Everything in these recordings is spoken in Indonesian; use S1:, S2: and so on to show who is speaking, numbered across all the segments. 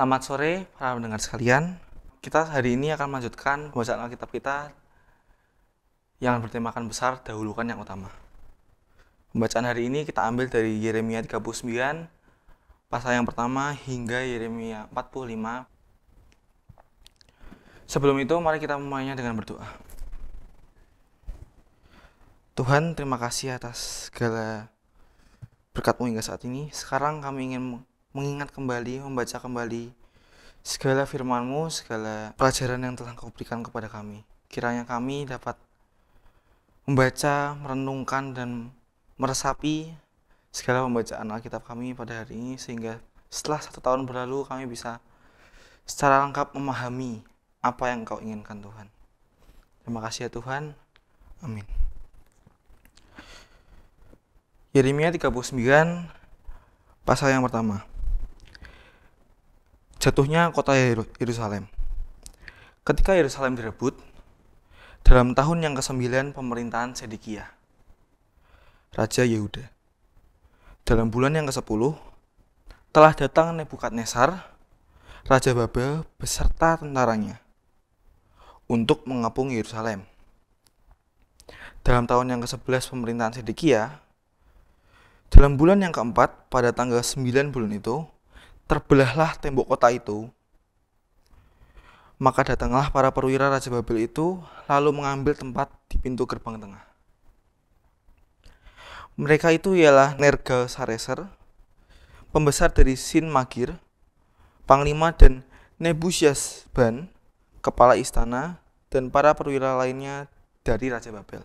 S1: selamat sore para pendengar sekalian. Kita hari ini akan melanjutkan pembacaan Alkitab kita yang bertemakan besar dahulukan yang utama. Pembacaan hari ini kita ambil dari Yeremia 39 pasal yang pertama hingga Yeremia 45. Sebelum itu mari kita memulainya dengan berdoa. Tuhan, terima kasih atas segala berkatmu hingga saat ini. Sekarang kami ingin mengingat kembali, membaca kembali segala FirmanMu, segala pelajaran yang telah Kau berikan kepada kami. Kiranya kami dapat membaca, merenungkan, dan meresapi segala pembacaan Alkitab kami pada hari ini sehingga setelah satu tahun berlalu kami bisa secara lengkap memahami apa yang kau inginkan Tuhan. Terima kasih ya Tuhan. Amin. Yeremia 39 pasal yang pertama jatuhnya kota Yerusalem. Ketika Yerusalem direbut, dalam tahun yang ke-9 pemerintahan Sedekiah, Raja Yehuda. Dalam bulan yang ke-10, telah datang Nebukadnezar, Raja Babel beserta tentaranya, untuk mengepung Yerusalem. Dalam tahun yang ke-11 pemerintahan Sedekiah, dalam bulan yang keempat, pada tanggal 9 bulan itu, terbelahlah tembok kota itu. Maka datanglah para perwira Raja Babel itu, lalu mengambil tempat di pintu gerbang tengah. Mereka itu ialah Nergal Sareser, pembesar dari Sin Magir, panglima dan Nebuchadnezzar, kepala istana, dan para perwira lainnya dari Raja Babel.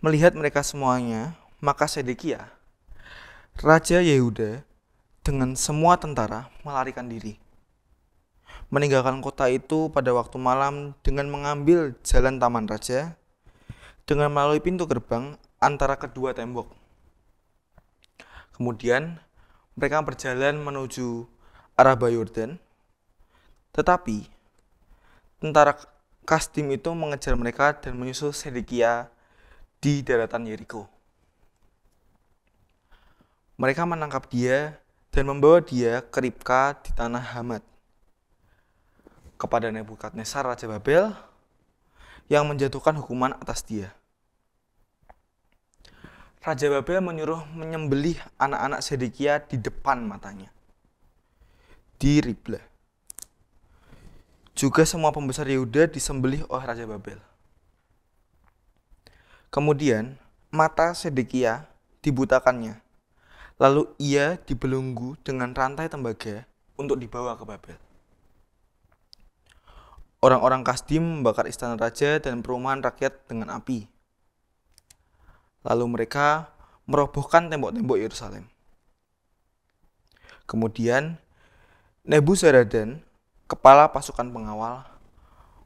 S1: Melihat mereka semuanya, maka Sedekia, Raja Yehuda, dengan semua tentara melarikan diri. Meninggalkan kota itu pada waktu malam dengan mengambil jalan Taman Raja dengan melalui pintu gerbang antara kedua tembok. Kemudian mereka berjalan menuju arah Bayordan, tetapi tentara Kastim itu mengejar mereka dan menyusul Sedekia di daratan Yeriko. Mereka menangkap dia dan membawa dia ke Ribka di tanah Hamad kepada Nebukadnezar Raja Babel yang menjatuhkan hukuman atas dia. Raja Babel menyuruh menyembelih anak-anak Sedekia di depan matanya. Di Riblah. Juga semua pembesar Yehuda disembelih oleh Raja Babel. Kemudian mata Sedekia dibutakannya Lalu ia dibelunggu dengan rantai tembaga untuk dibawa ke Babel. Orang-orang Kasdim membakar istana raja dan perumahan rakyat dengan api. Lalu mereka merobohkan tembok-tembok Yerusalem. Kemudian Nebuzaradan, kepala pasukan pengawal,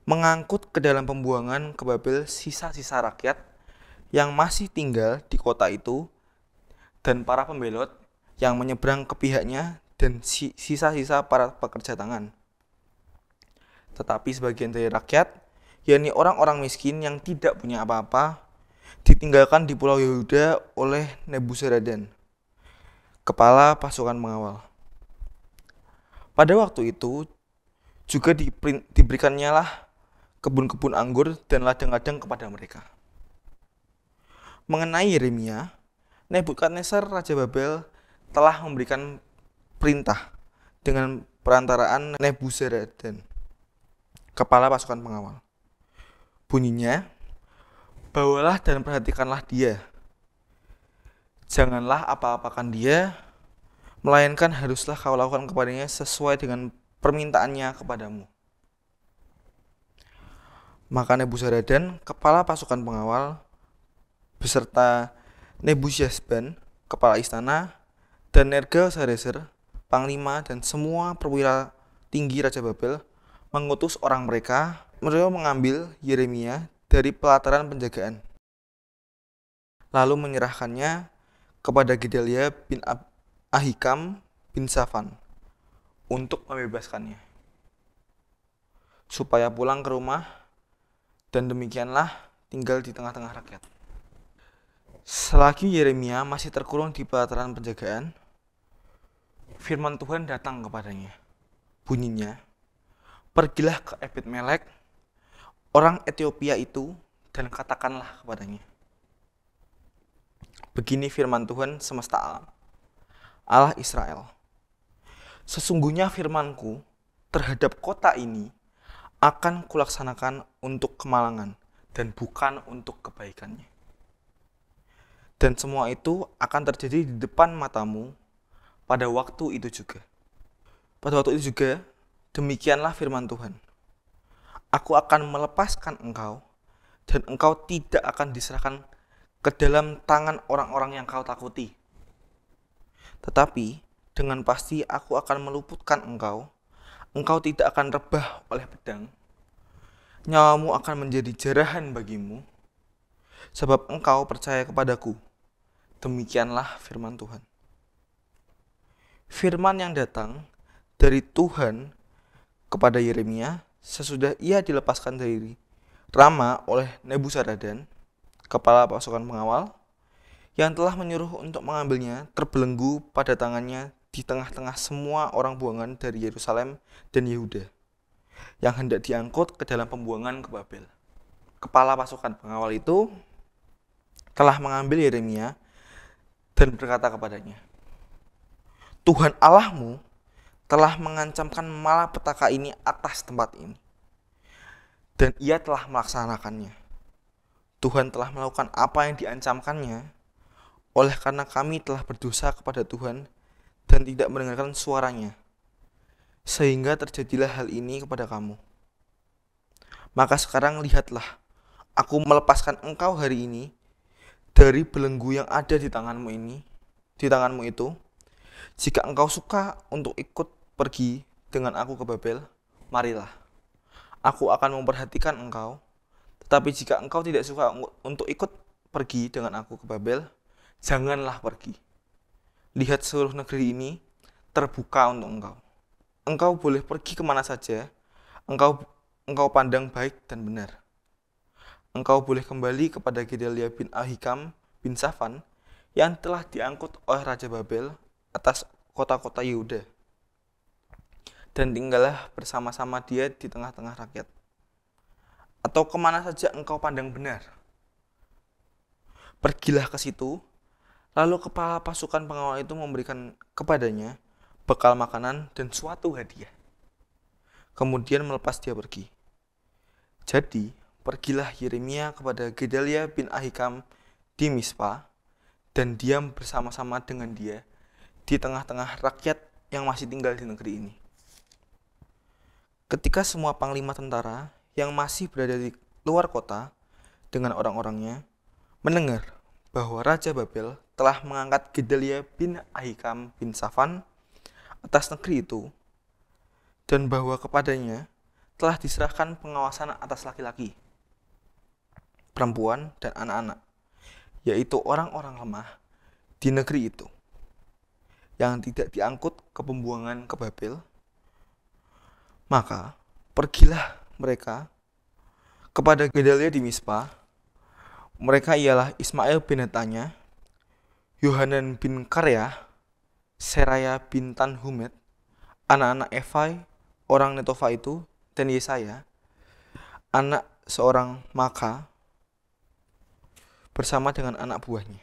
S1: mengangkut ke dalam pembuangan ke Babel sisa-sisa rakyat yang masih tinggal di kota itu dan para pembelot yang menyeberang ke pihaknya dan sisa-sisa para pekerja tangan. Tetapi sebagian dari rakyat, yakni orang-orang miskin yang tidak punya apa-apa, ditinggalkan di pulau Yehuda oleh Nebuzaradan, kepala pasukan mengawal. Pada waktu itu, juga diberikannya lah kebun-kebun anggur dan ladang-ladang kepada mereka. Mengenai Yeremia, Nebukadnezar raja Babel telah memberikan perintah dengan perantaraan Nebuzaradan, kepala pasukan pengawal. Bunyinya, bawalah dan perhatikanlah dia. Janganlah apa-apakan dia, melainkan haruslah kau lakukan kepadanya sesuai dengan permintaannya kepadamu. Maka Nebuzaradan, kepala pasukan pengawal, beserta Nebuchadnezzar, kepala istana, dan Nergal Sareser, panglima dan semua perwira tinggi Raja Babel mengutus orang mereka, mereka mengambil Yeremia dari pelataran penjagaan. Lalu menyerahkannya kepada Gedalia bin Ab Ahikam bin Safan untuk membebaskannya. Supaya pulang ke rumah dan demikianlah tinggal di tengah-tengah rakyat. Selagi Yeremia masih terkurung di pelataran penjagaan, firman Tuhan datang kepadanya. Bunyinya, Pergilah ke Ebed Melek, orang Ethiopia itu, dan katakanlah kepadanya. Begini firman Tuhan semesta alam, Allah Israel. Sesungguhnya firmanku terhadap kota ini akan kulaksanakan untuk kemalangan dan bukan untuk kebaikannya dan semua itu akan terjadi di depan matamu pada waktu itu juga. Pada waktu itu juga, demikianlah firman Tuhan. Aku akan melepaskan engkau, dan engkau tidak akan diserahkan ke dalam tangan orang-orang yang kau takuti. Tetapi, dengan pasti aku akan meluputkan engkau, engkau tidak akan rebah oleh pedang, nyawamu akan menjadi jarahan bagimu, sebab engkau percaya kepadaku.' Demikianlah firman Tuhan. Firman yang datang dari Tuhan kepada Yeremia sesudah ia dilepaskan dari Rama oleh Nebusaradan, kepala pasukan pengawal, yang telah menyuruh untuk mengambilnya terbelenggu pada tangannya di tengah-tengah semua orang buangan dari Yerusalem dan Yehuda, yang hendak diangkut ke dalam pembuangan ke Babel. Kepala pasukan pengawal itu telah mengambil Yeremia dan berkata kepadanya, Tuhan Allahmu telah mengancamkan malapetaka ini atas tempat ini. Dan ia telah melaksanakannya. Tuhan telah melakukan apa yang diancamkannya oleh karena kami telah berdosa kepada Tuhan dan tidak mendengarkan suaranya. Sehingga terjadilah hal ini kepada kamu. Maka sekarang lihatlah, aku melepaskan engkau hari ini dari belenggu yang ada di tanganmu ini, di tanganmu itu, jika engkau suka untuk ikut pergi dengan aku ke Babel, marilah. Aku akan memperhatikan engkau, tetapi jika engkau tidak suka untuk ikut pergi dengan aku ke Babel, janganlah pergi. Lihat seluruh negeri ini terbuka untuk engkau. Engkau boleh pergi kemana saja, engkau engkau pandang baik dan benar engkau boleh kembali kepada Gedalia bin Ahikam bin Safan yang telah diangkut oleh Raja Babel atas kota-kota Yehuda. Dan tinggallah bersama-sama dia di tengah-tengah rakyat. Atau kemana saja engkau pandang benar. Pergilah ke situ, lalu kepala pasukan pengawal itu memberikan kepadanya bekal makanan dan suatu hadiah. Kemudian melepas dia pergi. Jadi, Pergilah Yeremia kepada Gedalia bin Ahikam di Mispa dan diam bersama-sama dengan dia di tengah-tengah rakyat yang masih tinggal di negeri ini. Ketika semua panglima tentara yang masih berada di luar kota dengan orang-orangnya mendengar bahwa Raja Babel telah mengangkat Gedalia bin Ahikam bin Safan atas negeri itu dan bahwa kepadanya telah diserahkan pengawasan atas laki-laki perempuan, dan anak-anak, yaitu orang-orang lemah di negeri itu, yang tidak diangkut ke pembuangan ke Babel, maka pergilah mereka kepada Gedalia di Mispa. Mereka ialah Ismail bin Netanya, Yohanan bin Karya, Seraya bin Tanhumet, anak-anak Efai, orang Netofa itu, dan Yesaya, anak seorang Maka, bersama dengan anak buahnya.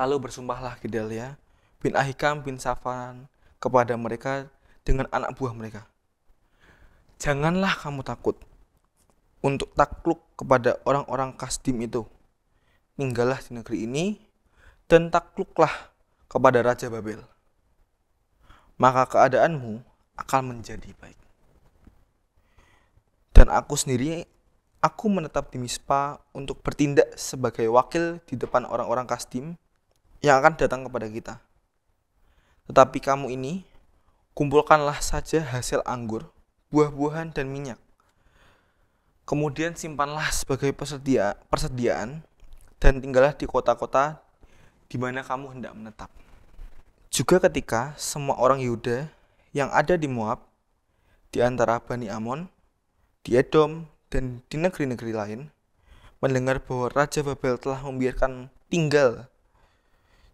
S1: Lalu bersumpahlah Gedalia bin Ahikam bin Safan kepada mereka dengan anak buah mereka. Janganlah kamu takut untuk takluk kepada orang-orang kastim itu. Tinggallah di negeri ini dan takluklah kepada Raja Babel. Maka keadaanmu akan menjadi baik. Dan aku sendiri aku menetap di Mispa untuk bertindak sebagai wakil di depan orang-orang kastim yang akan datang kepada kita. Tetapi kamu ini, kumpulkanlah saja hasil anggur, buah-buahan, dan minyak. Kemudian simpanlah sebagai persedia persediaan dan tinggallah di kota-kota di mana kamu hendak menetap. Juga ketika semua orang Yehuda yang ada di Moab, di antara Bani Amon, di Edom, dan di negeri-negeri lain mendengar bahwa Raja Babel telah membiarkan tinggal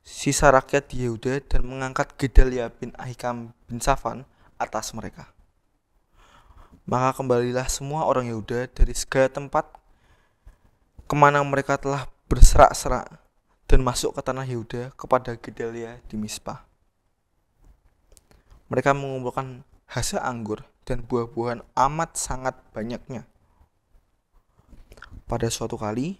S1: sisa rakyat di Yehuda dan mengangkat Gedalia bin Ahikam bin Safan atas mereka. Maka kembalilah semua orang Yehuda dari segala tempat kemana mereka telah berserak-serak dan masuk ke tanah Yehuda kepada Gedalia di Mispa. Mereka mengumpulkan hasil anggur dan buah-buahan amat sangat banyaknya pada suatu kali,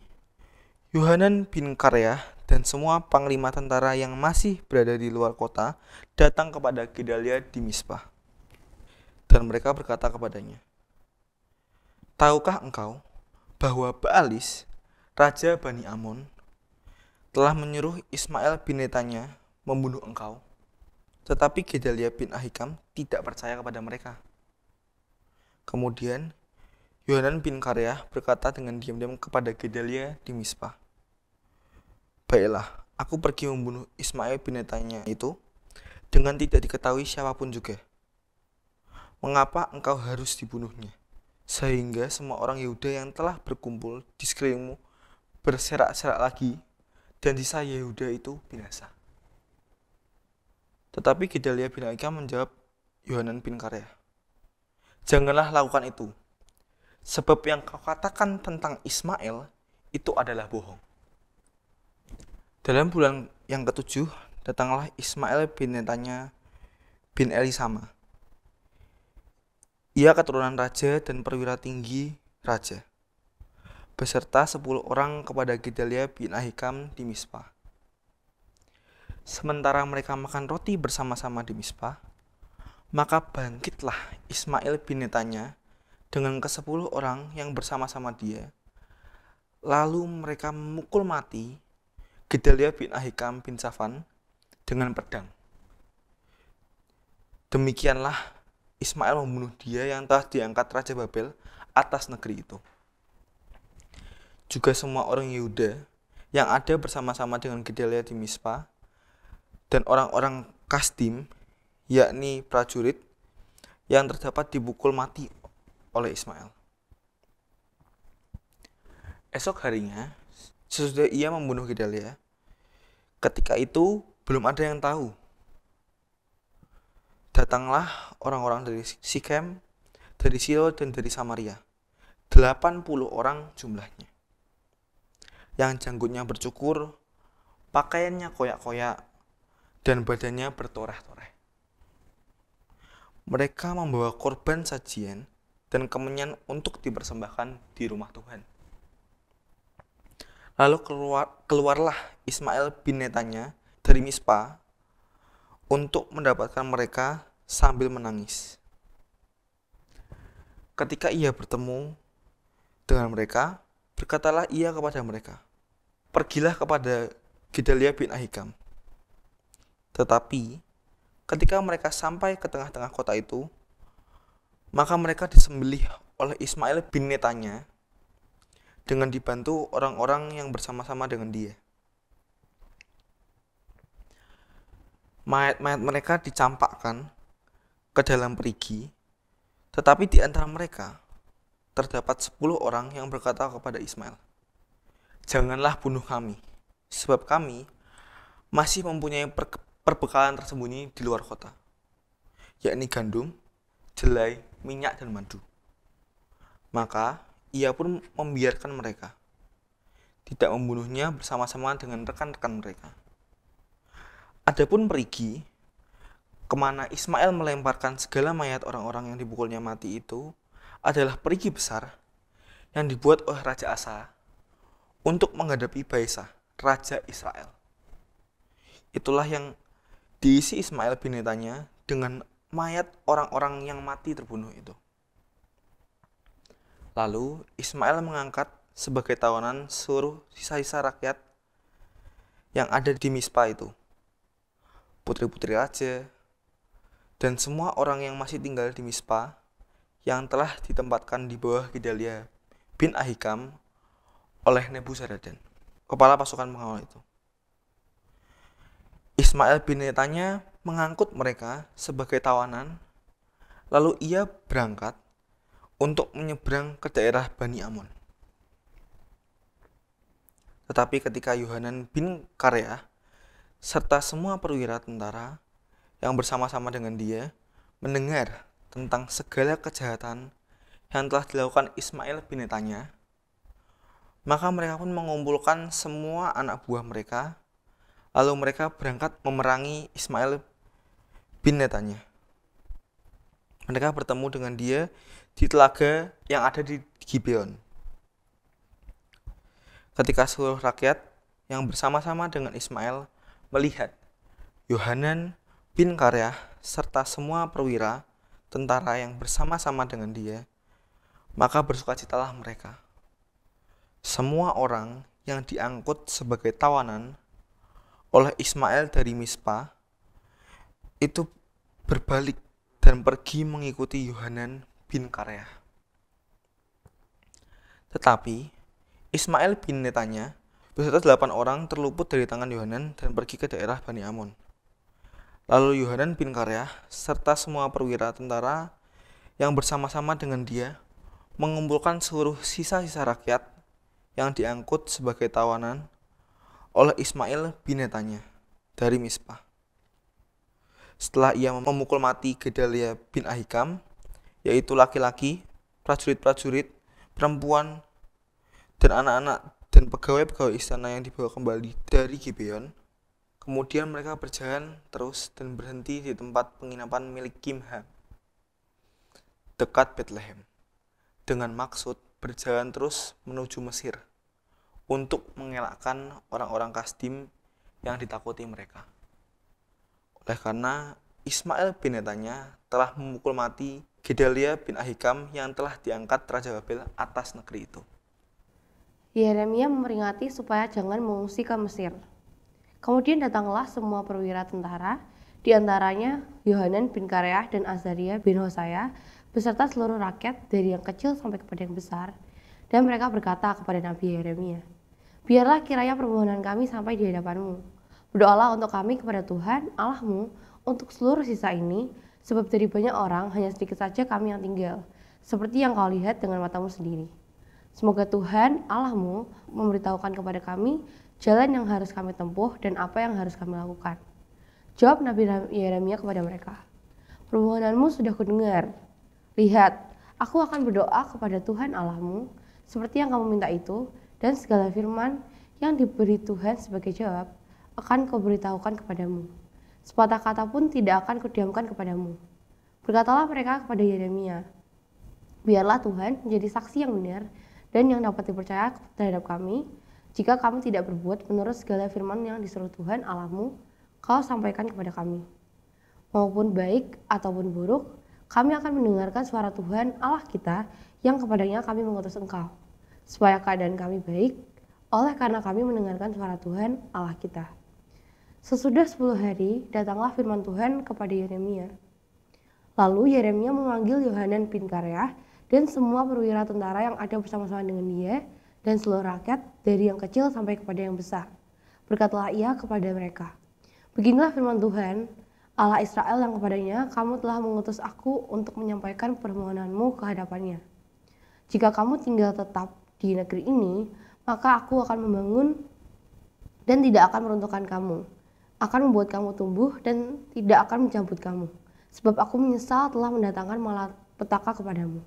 S1: Yohanan bin Karya dan semua panglima tentara yang masih berada di luar kota datang kepada Gedalia di Misbah. Dan mereka berkata kepadanya, Tahukah engkau bahwa Baalis, Raja Bani Amon, telah menyuruh Ismail bin Netanya membunuh engkau? Tetapi Gedalia bin Ahikam tidak percaya kepada mereka. Kemudian Yohanan bin Karya berkata dengan diam-diam kepada Gedalia di Mispa. Baiklah, aku pergi membunuh Ismail bin Netanya itu dengan tidak diketahui siapapun juga. Mengapa engkau harus dibunuhnya? Sehingga semua orang Yehuda yang telah berkumpul di sekelilingmu berserak-serak lagi dan sisa Yehuda itu binasa. Tetapi Gedalia bin Aika menjawab Yohanan bin Karya, Janganlah lakukan itu, sebab yang kau katakan tentang Ismail itu adalah bohong. Dalam bulan yang ketujuh, datanglah Ismail bin Netanya bin Elisama. Ia keturunan raja dan perwira tinggi raja, beserta sepuluh orang kepada Gedalia bin Ahikam di Mispa. Sementara mereka makan roti bersama-sama di Mispa, maka bangkitlah Ismail bin Netanya dengan ke sepuluh orang yang bersama-sama dia. Lalu mereka memukul mati Gedalia bin Ahikam bin Safan dengan pedang. Demikianlah Ismail membunuh dia yang telah diangkat Raja Babel atas negeri itu. Juga semua orang Yehuda yang ada bersama-sama dengan Gedalia di Mispa dan orang-orang Kastim, yakni prajurit yang terdapat dibukul mati oleh Ismail. Esok harinya, sesudah ia membunuh Gedalia, ketika itu belum ada yang tahu. Datanglah orang-orang dari Sikem, dari Silo, dan dari Samaria. 80 orang jumlahnya. Yang janggutnya bercukur, pakaiannya koyak-koyak, dan badannya bertoreh-toreh. Mereka membawa korban sajian dan kemenyan untuk dipersembahkan di rumah Tuhan. Lalu keluar, keluarlah Ismail bin Netanya dari Mispa untuk mendapatkan mereka sambil menangis. Ketika ia bertemu dengan mereka, berkatalah ia kepada mereka, Pergilah kepada Gedalia bin Ahikam. Tetapi, ketika mereka sampai ke tengah-tengah kota itu, maka mereka disembelih oleh Ismail bin Netanya dengan dibantu orang-orang yang bersama-sama dengan dia. Mayat-mayat mereka dicampakkan ke dalam perigi, tetapi di antara mereka terdapat sepuluh orang yang berkata kepada Ismail, "Janganlah bunuh kami, sebab kami masih mempunyai per perbekalan tersembunyi di luar kota, yakni gandum, jelai, minyak dan madu. Maka ia pun membiarkan mereka. Tidak membunuhnya bersama-sama dengan rekan-rekan mereka. Adapun perigi, kemana Ismail melemparkan segala mayat orang-orang yang dipukulnya mati itu adalah perigi besar yang dibuat oleh Raja Asa untuk menghadapi Baisa, Raja Israel. Itulah yang diisi Ismail binetanya dengan mayat orang-orang yang mati terbunuh itu. Lalu Ismail mengangkat sebagai tawanan seluruh sisa-sisa rakyat yang ada di Mispa itu. Putri-putri raja dan semua orang yang masih tinggal di Mispa yang telah ditempatkan di bawah Gedalia bin Ahikam oleh Nebuzaradan, kepala pasukan pengawal itu. Ismail bin Netanya mengangkut mereka sebagai tawanan, lalu ia berangkat untuk menyeberang ke daerah Bani Amun. Tetapi ketika Yohanan bin Karya serta semua perwira tentara yang bersama-sama dengan dia mendengar tentang segala kejahatan yang telah dilakukan Ismail bin Netanya, maka mereka pun mengumpulkan semua anak buah mereka, lalu mereka berangkat memerangi Ismail bin Netanya. Mereka bertemu dengan dia di telaga yang ada di Gibeon. Ketika seluruh rakyat yang bersama-sama dengan Ismail melihat Yohanan bin Karyah serta semua perwira tentara yang bersama-sama dengan dia, maka bersukacitalah mereka. Semua orang yang diangkut sebagai tawanan oleh Ismail dari Mispa itu berbalik dan pergi mengikuti Yohanan bin Karya. Tetapi Ismail bin Netanya beserta delapan orang terluput dari tangan Yohanan dan pergi ke daerah Bani Amun. Lalu Yohanan bin Karya serta semua perwira tentara yang bersama-sama dengan dia mengumpulkan seluruh sisa-sisa rakyat yang diangkut sebagai tawanan oleh Ismail bin Netanya dari Mispah setelah ia memukul mati Gedalia bin Ahikam, yaitu laki-laki, prajurit-prajurit, perempuan, dan anak-anak dan pegawai-pegawai istana yang dibawa kembali dari Gibeon. Kemudian mereka berjalan terus dan berhenti di tempat penginapan milik Kimha, dekat Bethlehem, dengan maksud berjalan terus menuju Mesir untuk mengelakkan orang-orang Kastim yang ditakuti mereka oleh karena Ismail bin Netanya telah memukul mati Gedalia bin Ahikam yang telah diangkat Raja Babel atas negeri itu.
S2: Yeremia memperingati supaya jangan mengungsi ke Mesir. Kemudian datanglah semua perwira tentara, diantaranya Yohanan bin Kareah dan Azaria bin Hosaya, beserta seluruh rakyat dari yang kecil sampai kepada yang besar. Dan mereka berkata kepada Nabi Yeremia, Biarlah kiranya permohonan kami sampai di hadapanmu, Berdoalah untuk kami kepada Tuhan, Allahmu, untuk seluruh sisa ini, sebab dari banyak orang hanya sedikit saja kami yang tinggal, seperti yang kau lihat dengan matamu sendiri. Semoga Tuhan, Allahmu, memberitahukan kepada kami jalan yang harus kami tempuh dan apa yang harus kami lakukan. Jawab Nabi Yeremia kepada mereka, Permohonanmu sudah kudengar. Lihat, aku akan berdoa kepada Tuhan Allahmu, seperti yang kamu minta itu, dan segala firman yang diberi Tuhan sebagai jawab, akan kuberitahukan kepadamu. Sepatah kata pun tidak akan kudiamkan kepadamu. Berkatalah mereka kepada Yeremia, Biarlah Tuhan menjadi saksi yang benar dan yang dapat dipercaya terhadap kami, jika kamu tidak berbuat menurut segala firman yang disuruh Tuhan Allahmu, kau sampaikan kepada kami. Maupun baik ataupun buruk, kami akan mendengarkan suara Tuhan Allah kita yang kepadanya kami mengutus engkau, supaya keadaan kami baik, oleh karena kami mendengarkan suara Tuhan Allah kita. Sesudah sepuluh hari, datanglah firman Tuhan kepada Yeremia. Lalu Yeremia memanggil Yohanan bin Kareah dan semua perwira tentara yang ada bersama-sama dengan dia dan seluruh rakyat dari yang kecil sampai kepada yang besar. Berkatalah ia kepada mereka, Beginilah firman Tuhan, Allah Israel yang kepadanya kamu telah mengutus aku untuk menyampaikan permohonanmu ke hadapannya. Jika kamu tinggal tetap di negeri ini, maka aku akan membangun dan tidak akan meruntuhkan kamu akan membuat kamu tumbuh dan tidak akan mencabut kamu. Sebab aku menyesal telah mendatangkan malapetaka kepadamu.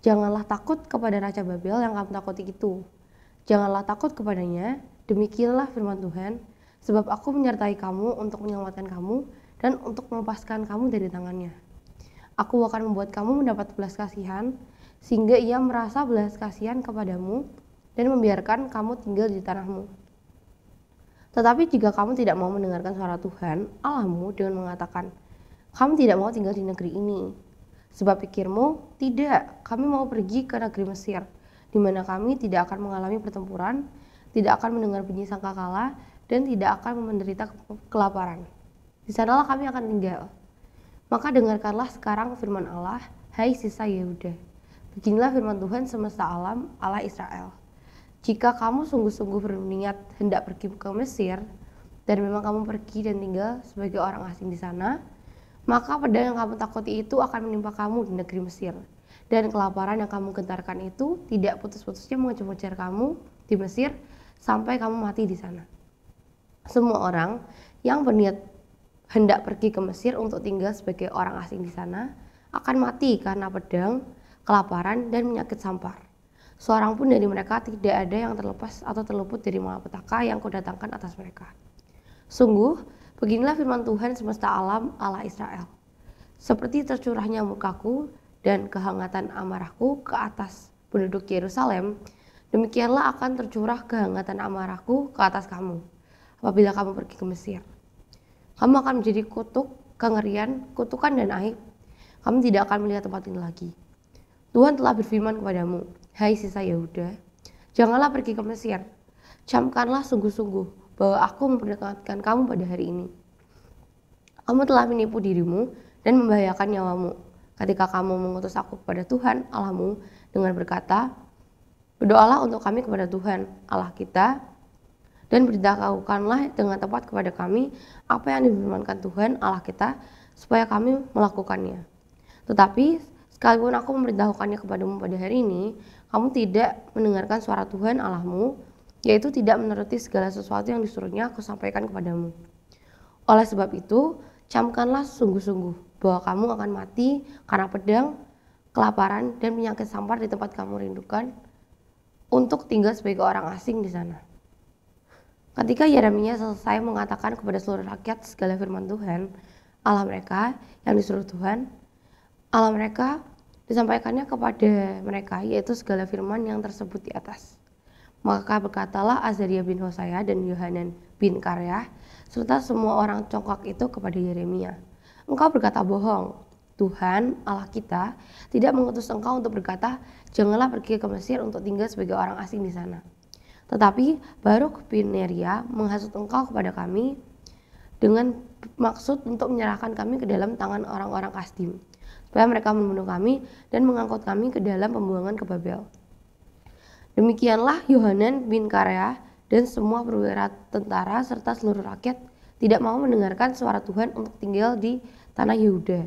S2: Janganlah takut kepada Raja Babel yang kamu takuti itu. Janganlah takut kepadanya, demikianlah firman Tuhan, sebab aku menyertai kamu untuk menyelamatkan kamu dan untuk melepaskan kamu dari tangannya. Aku akan membuat kamu mendapat belas kasihan, sehingga ia merasa belas kasihan kepadamu dan membiarkan kamu tinggal di tanahmu tetapi jika kamu tidak mau mendengarkan suara Tuhan, Allahmu dengan mengatakan, kamu tidak mau tinggal di negeri ini. Sebab pikirmu, tidak, kami mau pergi ke negeri Mesir, di mana kami tidak akan mengalami pertempuran, tidak akan mendengar bunyi sangkakala, dan tidak akan menderita kelaparan. Di sanalah kami akan tinggal. Maka dengarkanlah sekarang firman Allah, hai sisa Yehuda. Beginilah firman Tuhan semesta alam, Allah Israel jika kamu sungguh-sungguh berniat hendak pergi ke Mesir dan memang kamu pergi dan tinggal sebagai orang asing di sana, maka pedang yang kamu takuti itu akan menimpa kamu di negeri Mesir. Dan kelaparan yang kamu gentarkan itu tidak putus-putusnya mengejar-ngejar kamu di Mesir sampai kamu mati di sana. Semua orang yang berniat hendak pergi ke Mesir untuk tinggal sebagai orang asing di sana akan mati karena pedang, kelaparan, dan penyakit sampar. Seorang pun dari mereka tidak ada yang terlepas atau terluput dari malapetaka yang kudatangkan atas mereka. Sungguh, beginilah firman Tuhan semesta alam ala Israel. Seperti tercurahnya mukaku dan kehangatan amarahku ke atas penduduk Yerusalem, demikianlah akan tercurah kehangatan amarahku ke atas kamu apabila kamu pergi ke Mesir. Kamu akan menjadi kutuk, kengerian, kutukan, dan aib. Kamu tidak akan melihat tempat ini lagi. Tuhan telah berfirman kepadamu, Hai sisa Yehuda, ya janganlah pergi ke Mesir. Camkanlah sungguh-sungguh bahwa aku memperingatkan kamu pada hari ini. Kamu telah menipu dirimu dan membahayakan nyawamu ketika kamu mengutus aku kepada Tuhan Allahmu dengan berkata, Berdoalah untuk kami kepada Tuhan Allah kita dan beritahukanlah dengan tepat kepada kami apa yang difirmankan Tuhan Allah kita supaya kami melakukannya. Tetapi sekalipun aku memberitahukannya kepadamu pada hari ini, kamu tidak mendengarkan suara Tuhan Allahmu, yaitu tidak menuruti segala sesuatu yang disuruhnya aku sampaikan kepadamu. Oleh sebab itu, camkanlah sungguh-sungguh bahwa kamu akan mati karena pedang, kelaparan, dan penyakit sampar di tempat kamu rindukan untuk tinggal sebagai orang asing di sana. Ketika Yeremia selesai mengatakan kepada seluruh rakyat segala firman Tuhan, Allah mereka yang disuruh Tuhan, Allah mereka disampaikannya kepada mereka yaitu segala firman yang tersebut di atas. Maka berkatalah Azaria bin Hosaya dan Yohanan bin Karyah serta semua orang congkak itu kepada Yeremia. Engkau berkata bohong. Tuhan Allah kita tidak mengutus engkau untuk berkata, janganlah pergi ke Mesir untuk tinggal sebagai orang asing di sana. Tetapi Baruk bin Neria menghasut engkau kepada kami dengan maksud untuk menyerahkan kami ke dalam tangan orang-orang -orang bahwa mereka membunuh kami dan mengangkut kami ke dalam pembuangan ke Babel. Demikianlah Yohanan bin Karya dan semua perwira tentara serta seluruh rakyat tidak mau mendengarkan suara Tuhan untuk tinggal di tanah Yehuda.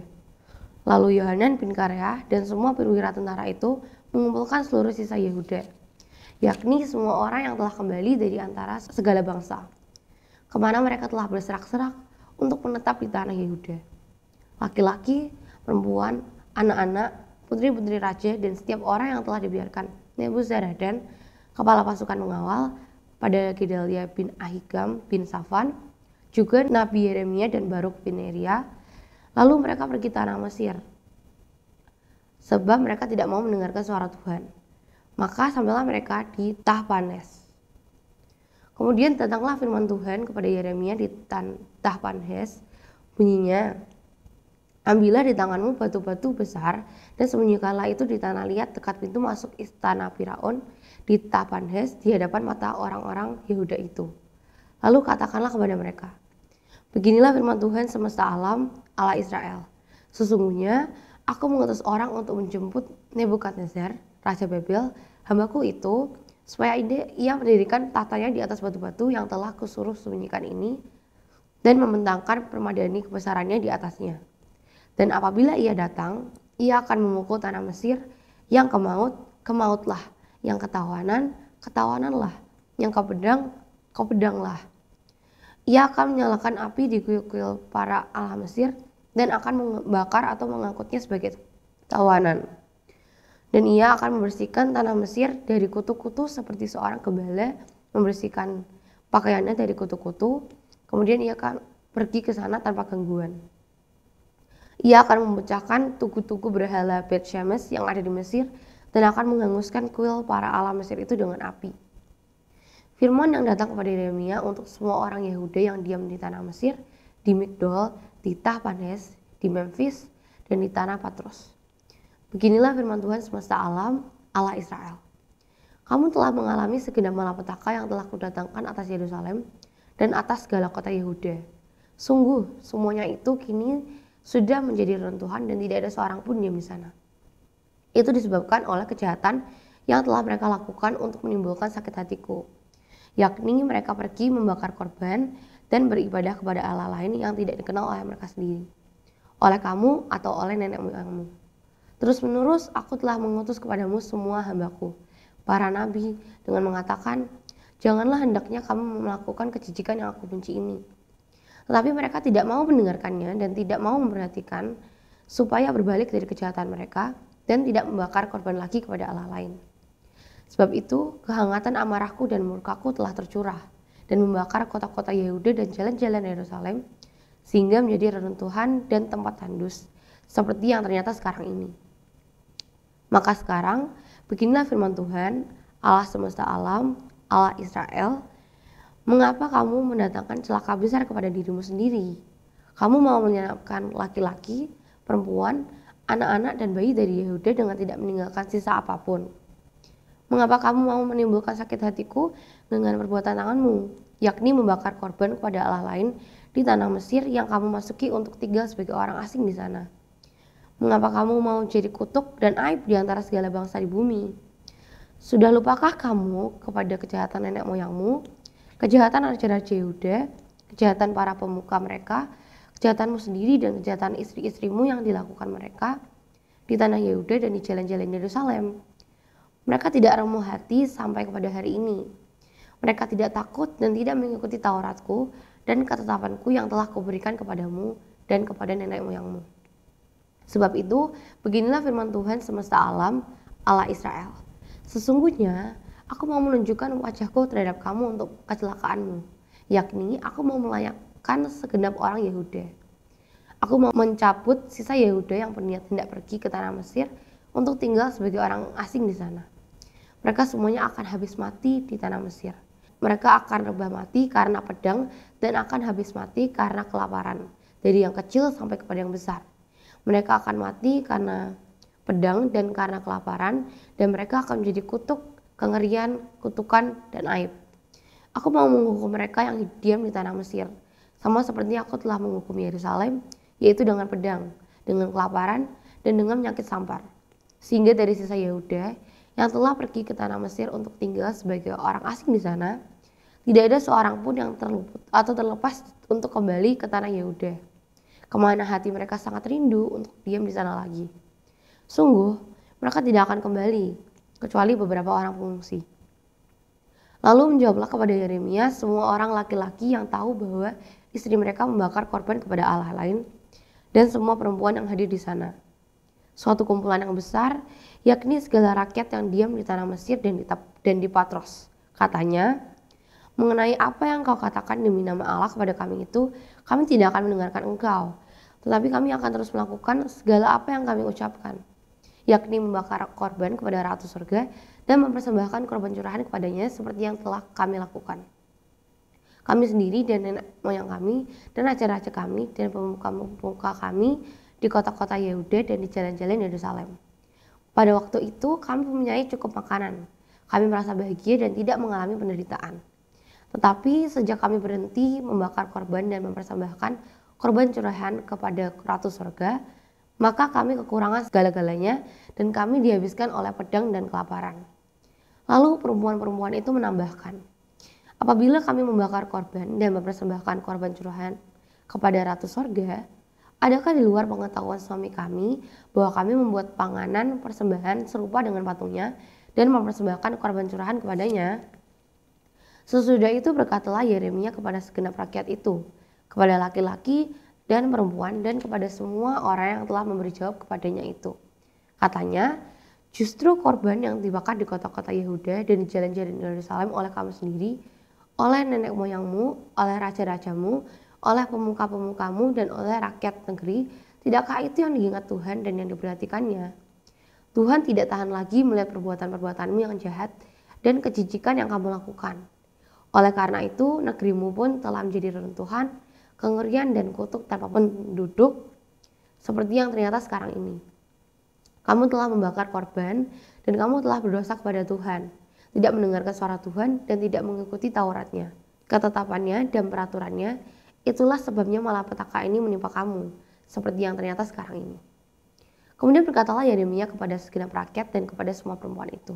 S2: Lalu Yohanan bin Karya dan semua perwira tentara itu mengumpulkan seluruh sisa Yehuda, yakni semua orang yang telah kembali dari antara segala bangsa, kemana mereka telah berserak-serak untuk menetap di tanah Yehuda. Laki-laki perempuan, anak-anak, putri-putri raja, dan setiap orang yang telah dibiarkan. Nebuzaradan, kepala pasukan mengawal, pada Gedalia bin Ahikam bin Safan, juga Nabi Yeremia dan Baruk bin Neria. Lalu mereka pergi tanah Mesir, sebab mereka tidak mau mendengarkan suara Tuhan. Maka sampailah mereka di Tahpanes. Kemudian datanglah firman Tuhan kepada Yeremia di Tahpanes, bunyinya, Ambillah di tanganmu batu-batu besar dan sembunyikanlah itu di tanah liat dekat pintu masuk istana Firaun di Tapanhes di hadapan mata orang-orang Yehuda itu. Lalu katakanlah kepada mereka, Beginilah firman Tuhan semesta alam Allah Israel. Sesungguhnya aku mengutus orang untuk menjemput Nebukadnezar, Raja Babel, hambaku itu, supaya ia mendirikan tatanya di atas batu-batu yang telah kusuruh sembunyikan ini, dan membentangkan permadani kebesarannya di atasnya. Dan apabila ia datang, ia akan memukul tanah Mesir yang kemaut, kemautlah. Yang ketawanan, ketawananlah. Yang kepedang, kepedanglah. Ia akan menyalakan api di kuil-kuil para Allah Mesir dan akan membakar atau mengangkutnya sebagai tawanan. Dan ia akan membersihkan tanah Mesir dari kutu-kutu seperti seorang gembala membersihkan pakaiannya dari kutu-kutu. Kemudian ia akan pergi ke sana tanpa gangguan. Ia akan memecahkan tugu-tugu berhala Beth Shemesh yang ada di Mesir dan akan menghanguskan kuil para alam Mesir itu dengan api. Firman yang datang kepada Yeremia untuk semua orang Yehuda yang diam di tanah Mesir, di Migdol, di Tahpanes, di Memphis, dan di tanah Patros. Beginilah firman Tuhan semesta alam, Allah Israel. Kamu telah mengalami segala malapetaka yang telah kudatangkan atas Yerusalem dan atas segala kota Yehuda. Sungguh, semuanya itu kini sudah menjadi runtuhan dan tidak ada seorang pun diam di sana. Itu disebabkan oleh kejahatan yang telah mereka lakukan untuk menimbulkan sakit hatiku, yakni mereka pergi membakar korban dan beribadah kepada Allah lain yang tidak dikenal oleh mereka sendiri, oleh kamu atau oleh nenek moyangmu. Terus menerus aku telah mengutus kepadamu semua hambaku, para nabi, dengan mengatakan, janganlah hendaknya kamu melakukan kejijikan yang aku benci ini, tetapi mereka tidak mau mendengarkannya dan tidak mau memperhatikan supaya berbalik dari kejahatan mereka dan tidak membakar korban lagi kepada Allah lain. Sebab itu, kehangatan amarahku dan murkaku telah tercurah dan membakar kota-kota Yehuda dan jalan-jalan Yerusalem sehingga menjadi reruntuhan dan tempat tandus seperti yang ternyata sekarang ini. Maka sekarang, beginilah firman Tuhan, Allah semesta alam, Allah Israel, Mengapa kamu mendatangkan celaka besar kepada dirimu sendiri? Kamu mau menyelamatkan laki-laki, perempuan, anak-anak, dan bayi dari Yehuda dengan tidak meninggalkan sisa apapun. Mengapa kamu mau menimbulkan sakit hatiku dengan perbuatan tanganmu, yakni membakar korban kepada Allah lain di tanah Mesir yang kamu masuki untuk tinggal sebagai orang asing di sana? Mengapa kamu mau jadi kutuk dan aib di antara segala bangsa di bumi? Sudah lupakah kamu kepada kejahatan nenek moyangmu Kejahatan raja Jehuda, kejahatan para pemuka mereka, kejahatanmu sendiri dan kejahatan istri-istrimu yang dilakukan mereka di tanah Yehuda dan di jalan-jalan Yerusalem. Mereka tidak remuk hati sampai kepada hari ini. Mereka tidak takut dan tidak mengikuti Tauratku dan ketetapanku yang telah kuberikan kepadamu dan kepada nenek moyangmu. Sebab itu, beginilah firman Tuhan semesta alam, Allah Israel. Sesungguhnya, Aku mau menunjukkan wajahku terhadap kamu untuk kecelakaanmu, yakni aku mau melayakkan segenap orang Yehuda. Aku mau mencabut sisa Yehuda yang berniat hendak pergi ke tanah Mesir untuk tinggal sebagai orang asing di sana. Mereka semuanya akan habis mati di tanah Mesir. Mereka akan rebah mati karena pedang dan akan habis mati karena kelaparan, dari yang kecil sampai kepada yang besar. Mereka akan mati karena pedang dan karena kelaparan, dan mereka akan menjadi kutuk kengerian, kutukan, dan aib. Aku mau menghukum mereka yang diam di tanah Mesir, sama seperti aku telah menghukum Yerusalem, yaitu dengan pedang, dengan kelaparan, dan dengan penyakit sampar. Sehingga dari sisa Yehuda yang telah pergi ke tanah Mesir untuk tinggal sebagai orang asing di sana, tidak ada seorang pun yang terluput atau terlepas untuk kembali ke tanah Yehuda. Kemana hati mereka sangat rindu untuk diam di sana lagi. Sungguh, mereka tidak akan kembali, kecuali beberapa orang pengungsi. Lalu menjawablah kepada Yeremia semua orang laki-laki yang tahu bahwa istri mereka membakar korban kepada Allah lain dan semua perempuan yang hadir di sana. Suatu kumpulan yang besar, yakni segala rakyat yang diam di tanah Mesir dan di, dan di Patros. Katanya, mengenai apa yang kau katakan demi nama Allah kepada kami itu, kami tidak akan mendengarkan engkau, tetapi kami akan terus melakukan segala apa yang kami ucapkan yakni membakar korban kepada Ratu Surga dan mempersembahkan korban curahan kepadanya seperti yang telah kami lakukan. Kami sendiri dan nenek moyang kami dan raja-raja kami dan pemuka-pemuka kami di kota-kota Yehuda dan di jalan-jalan Yerusalem. Pada waktu itu kami mempunyai cukup makanan. Kami merasa bahagia dan tidak mengalami penderitaan. Tetapi sejak kami berhenti membakar korban dan mempersembahkan korban curahan kepada Ratu Surga, maka kami kekurangan segala-galanya dan kami dihabiskan oleh pedang dan kelaparan. Lalu perempuan-perempuan itu menambahkan, apabila kami membakar korban dan mempersembahkan korban curahan kepada Ratu Sorga, adakah di luar pengetahuan suami kami bahwa kami membuat panganan persembahan serupa dengan patungnya dan mempersembahkan korban curahan kepadanya? Sesudah itu berkatalah Yeremia kepada segenap rakyat itu, kepada laki-laki dan perempuan dan kepada semua orang yang telah memberi jawab kepadanya itu. Katanya, justru korban yang dibakar di kota-kota Yehuda dan di jalan-jalan Yerusalem oleh kamu sendiri, oleh nenek moyangmu, oleh raja-rajamu, oleh pemuka-pemukamu, dan oleh rakyat negeri, tidakkah itu yang diingat Tuhan dan yang diperhatikannya? Tuhan tidak tahan lagi melihat perbuatan-perbuatanmu yang jahat dan kejijikan yang kamu lakukan. Oleh karena itu, negerimu pun telah menjadi reruntuhan, kengerian dan kutuk tanpa penduduk seperti yang ternyata sekarang ini. Kamu telah membakar korban dan kamu telah berdosa kepada Tuhan, tidak mendengarkan suara Tuhan dan tidak mengikuti Tauratnya, ketetapannya dan peraturannya. Itulah sebabnya malapetaka ini menimpa kamu, seperti yang ternyata sekarang ini. Kemudian berkatalah Yeremia kepada segenap rakyat dan kepada semua perempuan itu.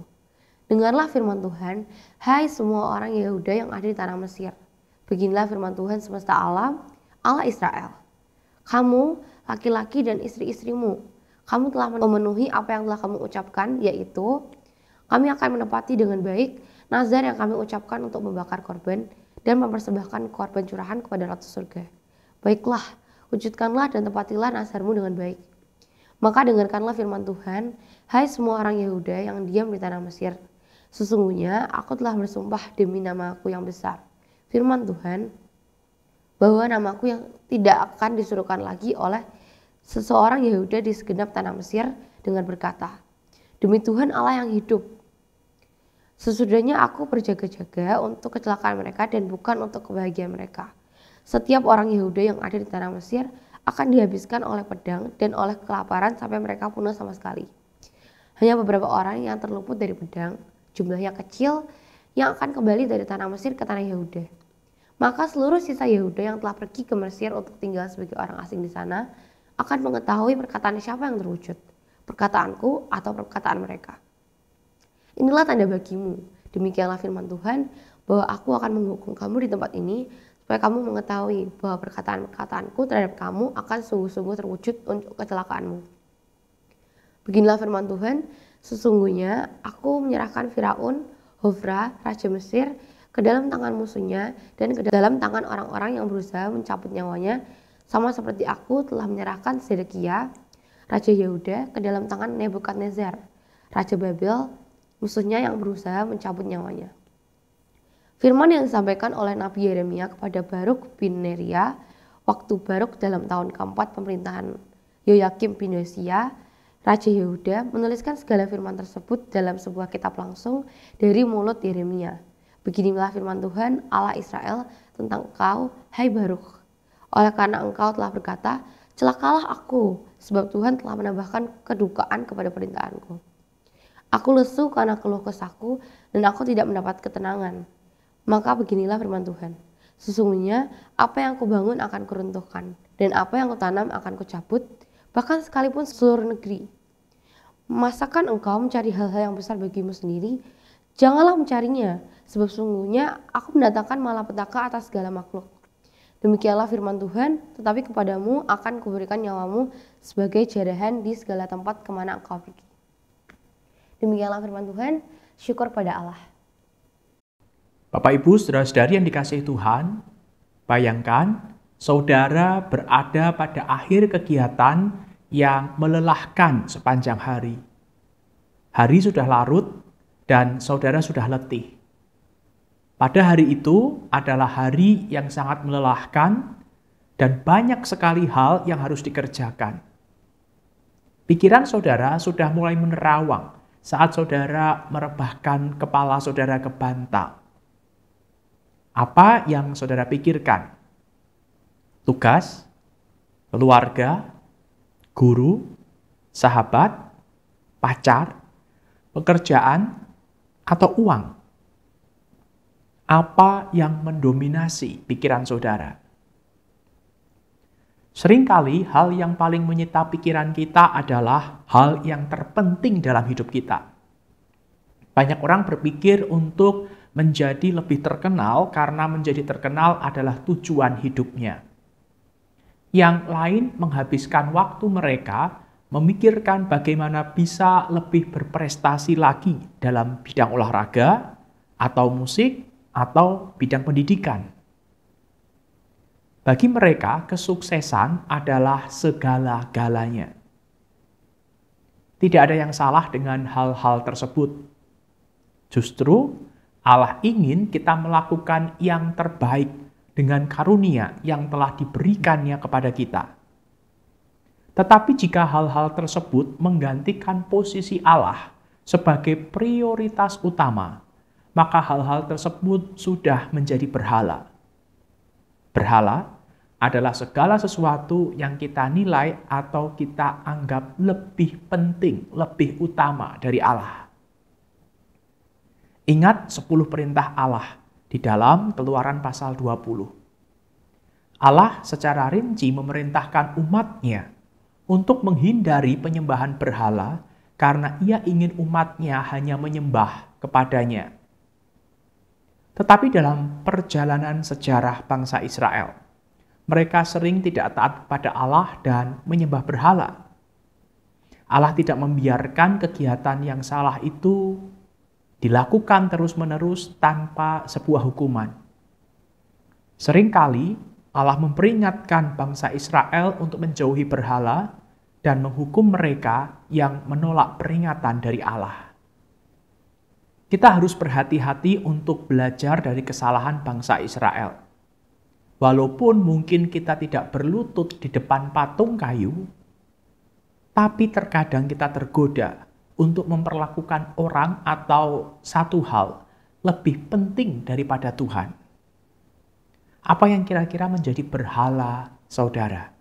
S2: Dengarlah firman Tuhan, hai semua orang Yehuda yang ada di tanah Mesir. Beginilah firman Tuhan semesta alam, Allah Israel. Kamu, laki-laki dan istri-istrimu, kamu telah memenuhi apa yang telah kamu ucapkan, yaitu kami akan menepati dengan baik nazar yang kami ucapkan untuk membakar korban dan mempersembahkan korban curahan kepada Ratu Surga. Baiklah, wujudkanlah dan tempatilah nazarmu dengan baik. Maka dengarkanlah firman Tuhan, hai semua orang Yehuda yang diam di tanah Mesir. Sesungguhnya aku telah bersumpah demi Namaku yang besar firman Tuhan bahwa namaku yang tidak akan disuruhkan lagi oleh seseorang Yehuda di segenap tanah Mesir dengan berkata, Demi Tuhan Allah yang hidup, sesudahnya aku berjaga-jaga untuk kecelakaan mereka dan bukan untuk kebahagiaan mereka. Setiap orang Yehuda yang ada di tanah Mesir akan dihabiskan oleh pedang dan oleh kelaparan sampai mereka punah sama sekali. Hanya beberapa orang yang terluput dari pedang, jumlahnya kecil yang akan kembali dari tanah Mesir ke tanah Yehuda. Maka seluruh sisa Yehuda yang telah pergi ke Mesir untuk tinggal sebagai orang asing di sana akan mengetahui perkataan siapa yang terwujud, perkataanku atau perkataan mereka. Inilah tanda bagimu, demikianlah firman Tuhan, bahwa aku akan menghukum kamu di tempat ini supaya kamu mengetahui bahwa perkataan-perkataanku terhadap kamu akan sungguh-sungguh terwujud untuk kecelakaanmu. Beginilah firman Tuhan, sesungguhnya aku menyerahkan Firaun, Hofra, Raja Mesir, ke dalam tangan musuhnya dan ke dalam tangan orang-orang yang berusaha mencabut nyawanya, sama seperti aku telah menyerahkan Zedekia, Raja Yehuda, ke dalam tangan Nebukadnezar, Raja Babel, musuhnya yang berusaha mencabut nyawanya. Firman yang disampaikan oleh Nabi Yeremia kepada Baruk bin Neria waktu Baruk dalam tahun keempat pemerintahan Yoyakim bin Yosia Raja Yehuda menuliskan segala firman tersebut dalam sebuah kitab langsung dari mulut Yeremia. Beginilah firman Tuhan Allah Israel tentang engkau, hai Baruch. Oleh karena engkau telah berkata, celakalah aku, sebab Tuhan telah menambahkan kedukaan kepada perintahanku. Aku lesu karena keluh kesahku dan aku tidak mendapat ketenangan. Maka beginilah firman Tuhan. Sesungguhnya apa yang kubangun akan kuruntuhkan dan apa yang Kutanam akan kucabut bahkan sekalipun seluruh negeri. Masakan engkau mencari hal-hal yang besar bagimu sendiri, janganlah mencarinya, sebab sungguhnya aku mendatangkan malapetaka atas segala makhluk. Demikianlah firman Tuhan, tetapi kepadamu akan kuberikan nyawamu sebagai jarahan di segala tempat kemana engkau pergi. Demikianlah firman Tuhan, syukur pada Allah.
S3: Bapak Ibu, saudara-saudari yang dikasih Tuhan, bayangkan saudara berada pada akhir kegiatan yang melelahkan sepanjang hari. Hari sudah larut dan saudara sudah letih. Pada hari itu adalah hari yang sangat melelahkan dan banyak sekali hal yang harus dikerjakan. Pikiran saudara sudah mulai menerawang saat saudara merebahkan kepala saudara ke bantal. Apa yang saudara pikirkan? Tugas, keluarga, guru, sahabat, pacar, pekerjaan, atau uang? Apa yang mendominasi pikiran saudara? Seringkali hal yang paling menyita pikiran kita adalah hal yang terpenting dalam hidup kita. Banyak orang berpikir untuk menjadi lebih terkenal karena menjadi terkenal adalah tujuan hidupnya. Yang lain menghabiskan waktu mereka memikirkan bagaimana bisa lebih berprestasi lagi dalam bidang olahraga, atau musik, atau bidang pendidikan. Bagi mereka, kesuksesan adalah segala-galanya. Tidak ada yang salah dengan hal-hal tersebut. Justru, Allah ingin kita melakukan yang terbaik dengan karunia yang telah diberikannya kepada kita. Tetapi jika hal-hal tersebut menggantikan posisi Allah sebagai prioritas utama, maka hal-hal tersebut sudah menjadi berhala. Berhala adalah segala sesuatu yang kita nilai atau kita anggap lebih penting, lebih utama dari Allah. Ingat 10 perintah Allah di dalam keluaran pasal 20. Allah secara rinci memerintahkan umatnya untuk menghindari penyembahan berhala karena ia ingin umatnya hanya menyembah kepadanya. Tetapi dalam perjalanan sejarah bangsa Israel, mereka sering tidak taat kepada Allah dan menyembah berhala. Allah tidak membiarkan kegiatan yang salah itu dilakukan terus-menerus tanpa sebuah hukuman. Seringkali Allah memperingatkan bangsa Israel untuk menjauhi berhala dan menghukum mereka yang menolak peringatan dari Allah. Kita harus berhati-hati untuk belajar dari kesalahan bangsa Israel. Walaupun mungkin kita tidak berlutut di depan patung kayu, tapi terkadang kita tergoda untuk memperlakukan orang atau satu hal lebih penting daripada Tuhan? Apa yang kira-kira menjadi berhala saudara?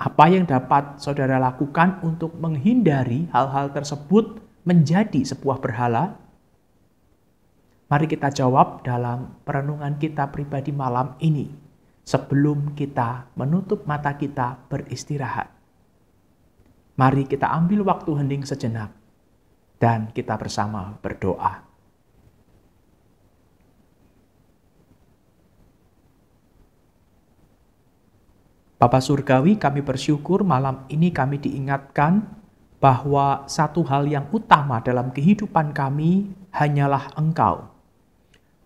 S3: Apa yang dapat saudara lakukan untuk menghindari hal-hal tersebut menjadi sebuah berhala? Mari kita jawab dalam perenungan kita pribadi malam ini sebelum kita menutup mata kita beristirahat. Mari kita ambil waktu hening sejenak dan kita bersama berdoa. Bapa Surgawi, kami bersyukur malam ini kami diingatkan bahwa satu hal yang utama dalam kehidupan kami hanyalah Engkau.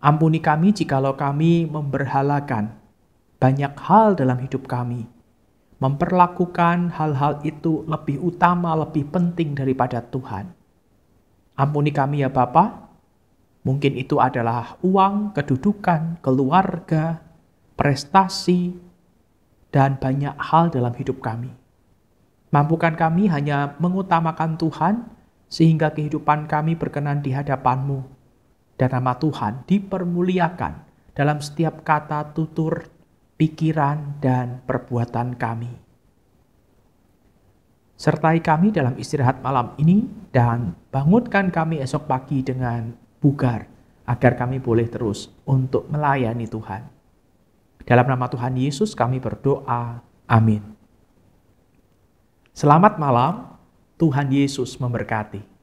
S3: Ampuni kami jikalau kami memberhalakan banyak hal dalam hidup kami, memperlakukan hal-hal itu lebih utama, lebih penting daripada Tuhan. Ampuni kami ya Bapa. Mungkin itu adalah uang, kedudukan, keluarga, prestasi, dan banyak hal dalam hidup kami. Mampukan kami hanya mengutamakan Tuhan sehingga kehidupan kami berkenan di hadapan-Mu dan nama Tuhan dipermuliakan dalam setiap kata, tutur, pikiran, dan perbuatan kami. Sertai kami dalam istirahat malam ini dan bangunkan kami esok pagi dengan bugar agar kami boleh terus untuk melayani Tuhan. Dalam nama Tuhan Yesus kami berdoa. Amin. Selamat malam. Tuhan Yesus memberkati.